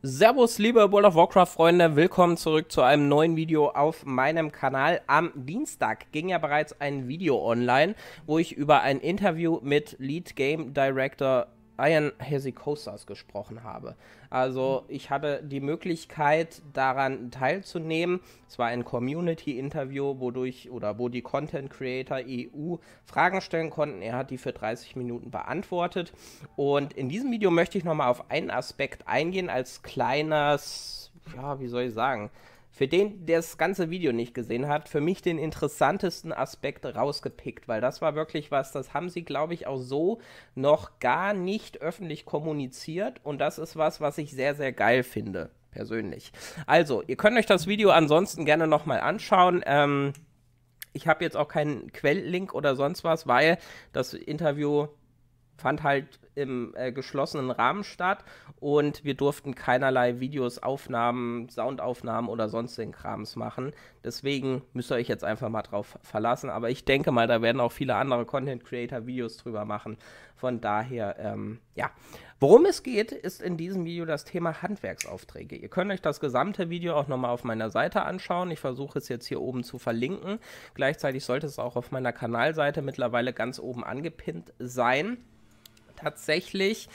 Servus, liebe World of Warcraft-Freunde, willkommen zurück zu einem neuen Video auf meinem Kanal. Am Dienstag ging ja bereits ein Video online, wo ich über ein Interview mit Lead Game Director Ian Hesikosas gesprochen habe. Also ich hatte die Möglichkeit, daran teilzunehmen. Es war ein Community-Interview, wodurch oder wo die Content Creator EU Fragen stellen konnten. Er hat die für 30 Minuten beantwortet. Und in diesem Video möchte ich nochmal auf einen Aspekt eingehen als kleines, ja, wie soll ich sagen, für den, der das ganze Video nicht gesehen hat, für mich den interessantesten Aspekt rausgepickt, weil das war wirklich was, das haben sie, glaube ich, auch so noch gar nicht öffentlich kommuniziert und das ist was, was ich sehr, sehr geil finde, persönlich. Also, ihr könnt euch das Video ansonsten gerne nochmal anschauen. Ähm, ich habe jetzt auch keinen Quelllink oder sonst was, weil das Interview fand halt im äh, geschlossenen Rahmen statt und wir durften keinerlei Videos, Aufnahmen, Soundaufnahmen oder sonstigen Krams machen. Deswegen müsst ihr euch jetzt einfach mal drauf verlassen. Aber ich denke mal, da werden auch viele andere Content Creator Videos drüber machen. Von daher, ähm, ja. Worum es geht, ist in diesem Video das Thema Handwerksaufträge. Ihr könnt euch das gesamte Video auch nochmal auf meiner Seite anschauen. Ich versuche es jetzt hier oben zu verlinken. Gleichzeitig sollte es auch auf meiner Kanalseite mittlerweile ganz oben angepinnt sein tatsächlich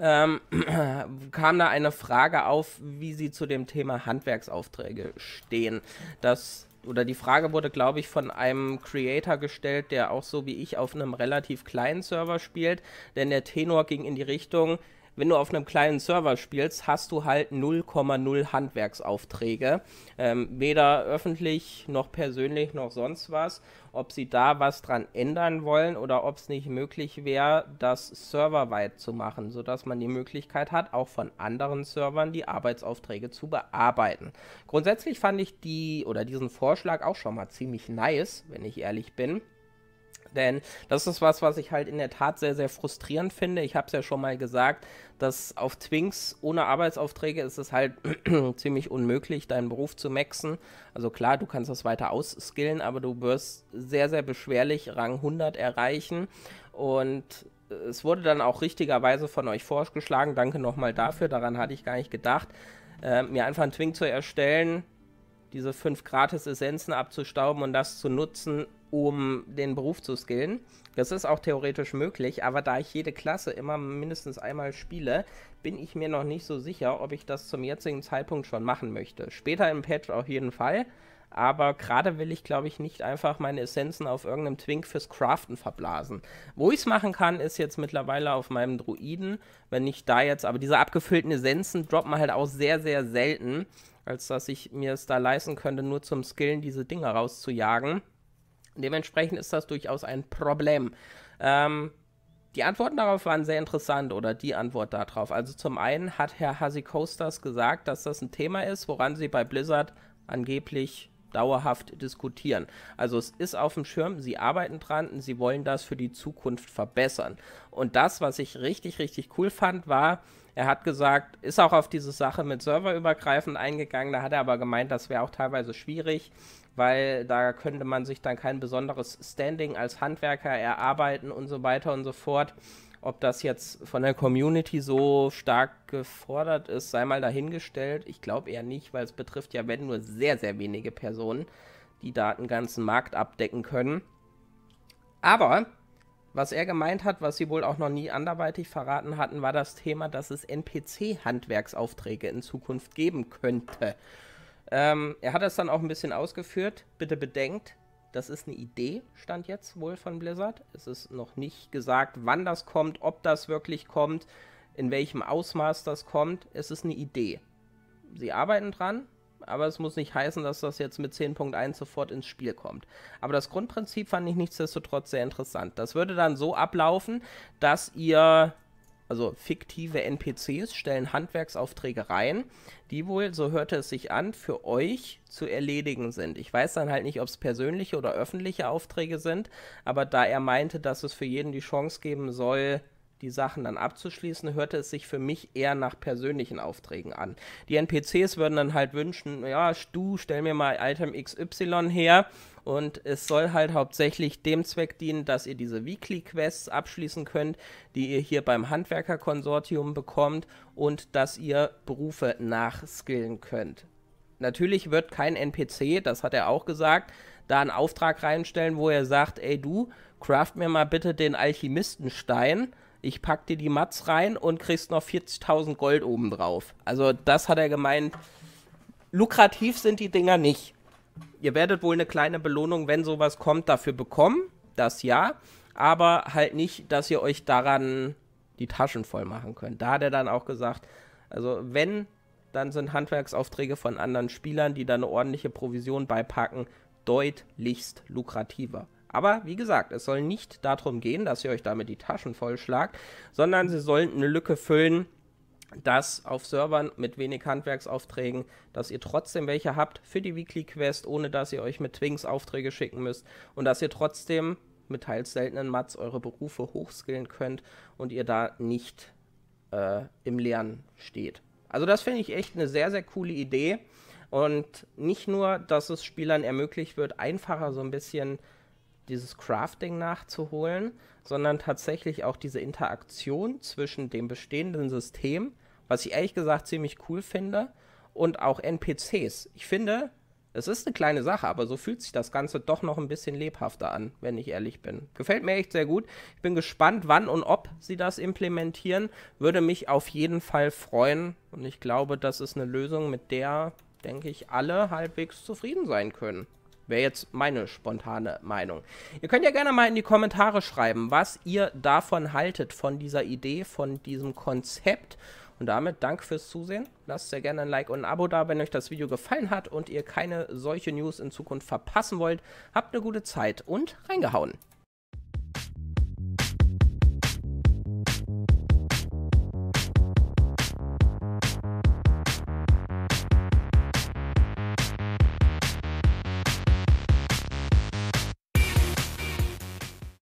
ähm, kam da eine Frage auf, wie sie zu dem Thema Handwerksaufträge stehen. Das oder die Frage wurde, glaube ich, von einem Creator gestellt, der auch so wie ich auf einem relativ kleinen Server spielt, denn der Tenor ging in die Richtung, wenn du auf einem kleinen Server spielst, hast du halt 0,0 Handwerksaufträge. Ähm, weder öffentlich noch persönlich noch sonst was. Ob sie da was dran ändern wollen oder ob es nicht möglich wäre, das serverweit zu machen, sodass man die Möglichkeit hat, auch von anderen Servern die Arbeitsaufträge zu bearbeiten. Grundsätzlich fand ich die oder diesen Vorschlag auch schon mal ziemlich nice, wenn ich ehrlich bin. Denn das ist was, was ich halt in der Tat sehr, sehr frustrierend finde. Ich habe es ja schon mal gesagt, dass auf Twinks ohne Arbeitsaufträge ist es halt ziemlich unmöglich, deinen Beruf zu maxen. Also klar, du kannst das weiter ausskillen, aber du wirst sehr, sehr beschwerlich Rang 100 erreichen. Und es wurde dann auch richtigerweise von euch vorgeschlagen, danke nochmal dafür, daran hatte ich gar nicht gedacht, äh, mir einfach einen Twink zu erstellen, diese fünf gratis Essenzen abzustauben und das zu nutzen, um den Beruf zu skillen. Das ist auch theoretisch möglich, aber da ich jede Klasse immer mindestens einmal spiele, bin ich mir noch nicht so sicher, ob ich das zum jetzigen Zeitpunkt schon machen möchte. Später im Patch auf jeden Fall, aber gerade will ich, glaube ich, nicht einfach meine Essenzen auf irgendeinem Twink fürs Craften verblasen. Wo ich es machen kann, ist jetzt mittlerweile auf meinem Druiden, wenn ich da jetzt, aber diese abgefüllten Essenzen droppen halt auch sehr, sehr selten, als dass ich mir es da leisten könnte, nur zum Skillen diese Dinge rauszujagen. Dementsprechend ist das durchaus ein Problem. Ähm, die Antworten darauf waren sehr interessant oder die Antwort darauf. Also zum einen hat Herr Hasi Coasters gesagt, dass das ein Thema ist, woran sie bei Blizzard angeblich dauerhaft diskutieren. Also es ist auf dem Schirm, sie arbeiten dran, und sie wollen das für die Zukunft verbessern. Und das, was ich richtig, richtig cool fand, war, er hat gesagt, ist auch auf diese Sache mit serverübergreifend eingegangen, da hat er aber gemeint, das wäre auch teilweise schwierig, weil da könnte man sich dann kein besonderes Standing als Handwerker erarbeiten und so weiter und so fort. Ob das jetzt von der Community so stark gefordert ist, sei mal dahingestellt. Ich glaube eher nicht, weil es betrifft ja, wenn nur sehr, sehr wenige Personen, die da den ganzen Markt abdecken können. Aber was er gemeint hat, was sie wohl auch noch nie anderweitig verraten hatten, war das Thema, dass es NPC-Handwerksaufträge in Zukunft geben könnte. Ähm, er hat das dann auch ein bisschen ausgeführt. Bitte bedenkt, das ist eine Idee, stand jetzt wohl von Blizzard. Es ist noch nicht gesagt, wann das kommt, ob das wirklich kommt, in welchem Ausmaß das kommt. Es ist eine Idee. Sie arbeiten dran, aber es muss nicht heißen, dass das jetzt mit 10.1 sofort ins Spiel kommt. Aber das Grundprinzip fand ich nichtsdestotrotz sehr interessant. Das würde dann so ablaufen, dass ihr also fiktive NPCs stellen Handwerksaufträge rein, die wohl, so hörte es sich an, für euch zu erledigen sind. Ich weiß dann halt nicht, ob es persönliche oder öffentliche Aufträge sind, aber da er meinte, dass es für jeden die Chance geben soll, die Sachen dann abzuschließen, hörte es sich für mich eher nach persönlichen Aufträgen an. Die NPCs würden dann halt wünschen, ja, du stell mir mal Item XY her und es soll halt hauptsächlich dem Zweck dienen, dass ihr diese Weekly Quests abschließen könnt, die ihr hier beim Handwerkerkonsortium bekommt und dass ihr Berufe nachskillen könnt. Natürlich wird kein NPC, das hat er auch gesagt, da einen Auftrag reinstellen, wo er sagt, ey du, craft mir mal bitte den Alchemistenstein ich pack dir die Mats rein und kriegst noch 40.000 Gold obendrauf. Also das hat er gemeint. Lukrativ sind die Dinger nicht. Ihr werdet wohl eine kleine Belohnung, wenn sowas kommt, dafür bekommen. Das ja. Aber halt nicht, dass ihr euch daran die Taschen voll machen könnt. Da hat er dann auch gesagt, also wenn, dann sind Handwerksaufträge von anderen Spielern, die da eine ordentliche Provision beipacken, deutlichst lukrativer. Aber wie gesagt, es soll nicht darum gehen, dass ihr euch damit die Taschen vollschlagt, sondern sie sollen eine Lücke füllen, dass auf Servern mit wenig Handwerksaufträgen, dass ihr trotzdem welche habt für die Weekly Quest, ohne dass ihr euch mit Twinks Aufträge schicken müsst und dass ihr trotzdem mit teils seltenen Mats eure Berufe hochskillen könnt und ihr da nicht äh, im Lernen steht. Also das finde ich echt eine sehr, sehr coole Idee. Und nicht nur, dass es Spielern ermöglicht wird, einfacher so ein bisschen dieses Crafting nachzuholen, sondern tatsächlich auch diese Interaktion zwischen dem bestehenden System, was ich ehrlich gesagt ziemlich cool finde, und auch NPCs. Ich finde, es ist eine kleine Sache, aber so fühlt sich das Ganze doch noch ein bisschen lebhafter an, wenn ich ehrlich bin. Gefällt mir echt sehr gut. Ich bin gespannt, wann und ob sie das implementieren. Würde mich auf jeden Fall freuen. Und ich glaube, das ist eine Lösung, mit der, denke ich, alle halbwegs zufrieden sein können. Wäre jetzt meine spontane Meinung. Ihr könnt ja gerne mal in die Kommentare schreiben, was ihr davon haltet, von dieser Idee, von diesem Konzept. Und damit danke fürs Zusehen. Lasst sehr gerne ein Like und ein Abo da, wenn euch das Video gefallen hat und ihr keine solche News in Zukunft verpassen wollt. Habt eine gute Zeit und reingehauen.